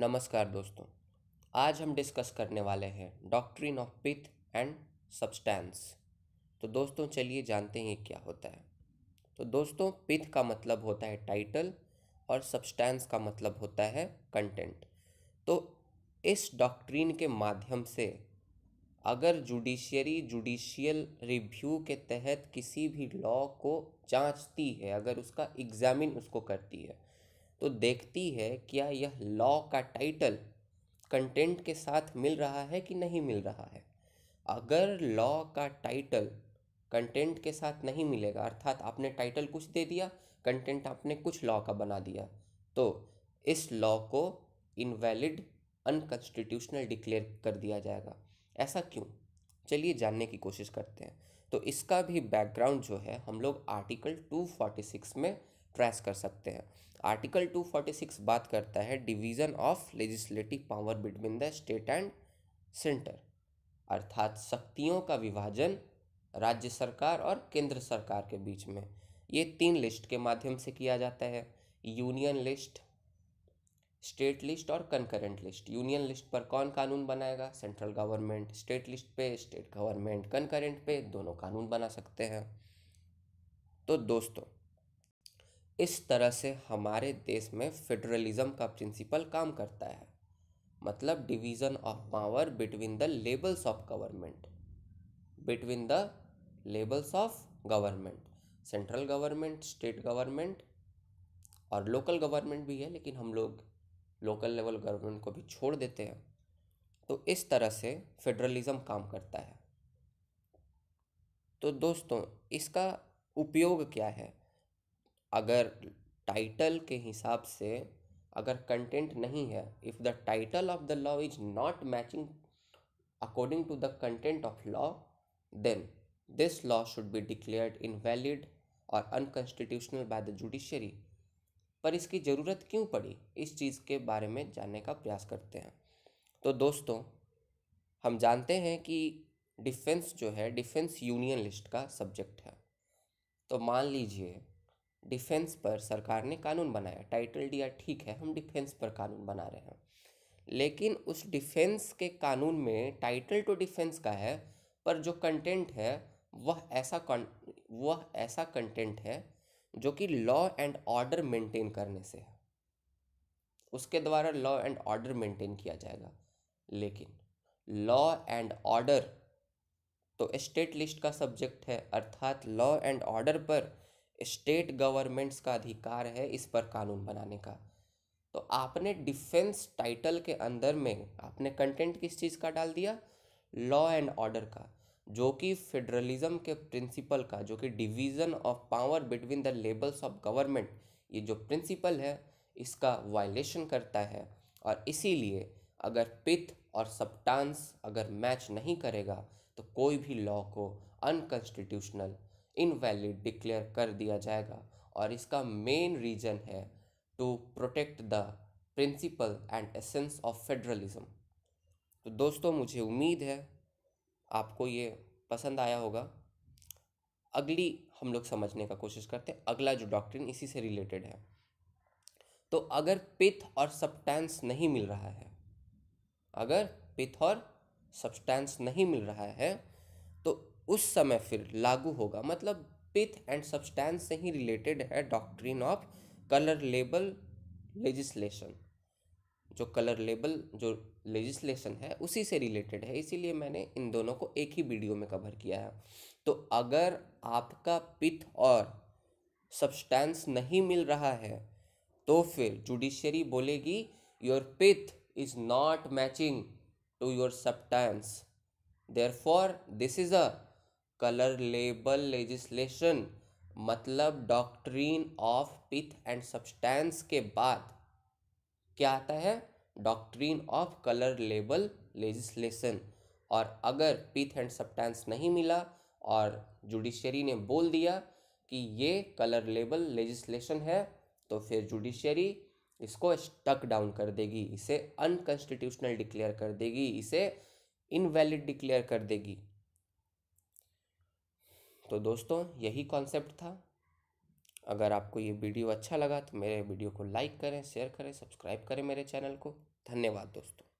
नमस्कार दोस्तों आज हम डिस्कस करने वाले हैं doctrine of pith and substance तो दोस्तों चलिए जानते हैं क्या होता है तो दोस्तों पिथ का मतलब होता है टाइटल और सब्सटैंस का मतलब होता है कंटेंट तो इस डॉक्ट्रिन के माध्यम से अगर जुडिशियरी जुडिशियल रिव्यू के तहत किसी भी लॉ को जांचती है अगर उसका एग्जामिन उसको करती है तो देखती है क्या यह लॉ का टाइटल कंटेंट के साथ मिल रहा है कि नहीं मिल रहा है अगर लॉ का टाइटल कंटेंट के साथ नहीं मिलेगा अर्थात आपने टाइटल कुछ दे दिया कंटेंट आपने कुछ लॉ का बना दिया तो इस लॉ को इनवैलिड अनकॉन्स्टिट्यूशनल डिक्लेयर कर दिया जाएगा ऐसा क्यों चलिए जानने की कोशिश करते हैं तो इसका भी बैकग्राउंड जो है हम लोग आर्टिकल 246 में ट्रेस कर सकते हैं आर्टिकल 246 बात करता है division of legislative power between the state and centre अर्थात शक्तियों का विभाजन राज्य सरकार और केंद्र सरकार के बीच में ये तीन लिस्ट के माध्यम से किया जाता है यूनियन लिस्ट स्टेट लिस्ट और कंकरेंट लिस्ट यूनियन लिस्ट पर कौन कानून बनाएगा सेंट्रल गवर्नमेंट स्टेट लिस्ट पे स्टेट गवर्नमेंट कंकरेंट पे दोनों कानून बना सकते हैं तो दोस्तों इस तरह से हमारे देश में फेडरलिज्म का प्रिंसिपल काम करता है मतलब division of power between the levels of government between the levels of government central government state government और लोकल गवर्नमेंट भी है लेकिन हम लोग लोकल लेवल गवर्नमेंट को भी छोड़ देते हैं तो इस तरह से फेडरलिज्म काम करता है तो दोस्तों इसका उपयोग क्या है अगर टाइटल के हिसाब से अगर कंटेंट नहीं है if the title of the law is not matching according to the content of law then law should be be invalid और unconstitutional बाय द जुडिशरी पर इसकी ज़रूरत क्यों पड़ी इस चीज़ के बारे में जानने का प्रयास करते हैं तो दोस्तों हम जानते हैं कि डिफेंस जो है डिफेंस यूनियन लिस्ट का सब्जेक्ट है तो मान लीजिए डिफेंस पर सरकार ने कानून बनाया टाइटल दिया ठीक है हम डिफेंस पर कानून बना रहे हैं लेकिन उस डिफेंस के कानून में टाइटल टू तो डिफेंस का है पर जो कंटेंट है वह ऐसा वह ऐसा कंटेंट है जो कि लॉ एंड ऑर्डर मेंटेन करने से है उसके द्वारा लॉ एंड ऑर्डर मेंटेन किया जाएगा लेकिन लॉ एंड ऑर्डर तो स्टेट लिस्ट का सब्जेक्ट है अर्थात लॉ एंड ऑर्डर पर स्टेट गवर्नमेंट्स का अधिकार है इस पर कानून बनाने का तो आपने डिफेंस टाइटल के अंदर में आपने कंटेंट किस चीज़ का डाल दिया लॉ एंड ऑर्डर का जो कि फेडरलिज्म के प्रिंसिपल का जो कि division of power between the levels of government ये जो प्रिंसिपल है इसका वायलेशन करता है और इसीलिए अगर पिथ और सप्टांस अगर मैच नहीं करेगा तो कोई भी लॉ को अनकॉन्स्टिट्यूशनल इनवैलिड डिक्लेयर कर दिया जाएगा और इसका मेन रीजन है to protect the principle and essence of federalism तो दोस्तों मुझे उम्मीद है आपको ये पसंद आया होगा अगली हम लोग समझने का कोशिश करते हैं अगला जो डॉक्ट्रिन इसी से रिलेटेड है तो अगर पिथ और सब्सटेंस नहीं मिल रहा है अगर पिथ और सब्सटेंस नहीं मिल रहा है तो उस समय फिर लागू होगा मतलब पिथ एंड सब्सटैंस से ही रिलेटेड है doctrine of colourable legislation जो कलर लेबल जो लेजिस्लेशन है उसी से रिलेटेड है इसीलिए मैंने इन दोनों को एक ही वीडियो में कवर किया है तो अगर आपका पिथ और सब्सटैंस नहीं मिल रहा है तो फिर जुडिशरी बोलेगी your pith is not matching to your substance therefore this is a colourable legislation मतलब doctrine of pith and substance के बाद क्या आता है doctrine of colourable legislation और अगर पिथ एंड सब्सटेंस नहीं मिला और जुडिशरी ने बोल दिया कि ये कलर लेबल लेजिस्लेशन है तो फिर जुडिशरी इसको स्टक डाउन कर देगी इसे अनकॉन्स्टिट्यूशनल डिक्लेयर कर देगी इसे इनवैलिड डिक्लेयर कर देगी तो दोस्तों यही कॉन्सेप्ट था अगर आपको ये वीडियो अच्छा लगा तो मेरे वीडियो को लाइक करें शेयर करें सब्सक्राइब करें मेरे चैनल को धन्यवाद दोस्तों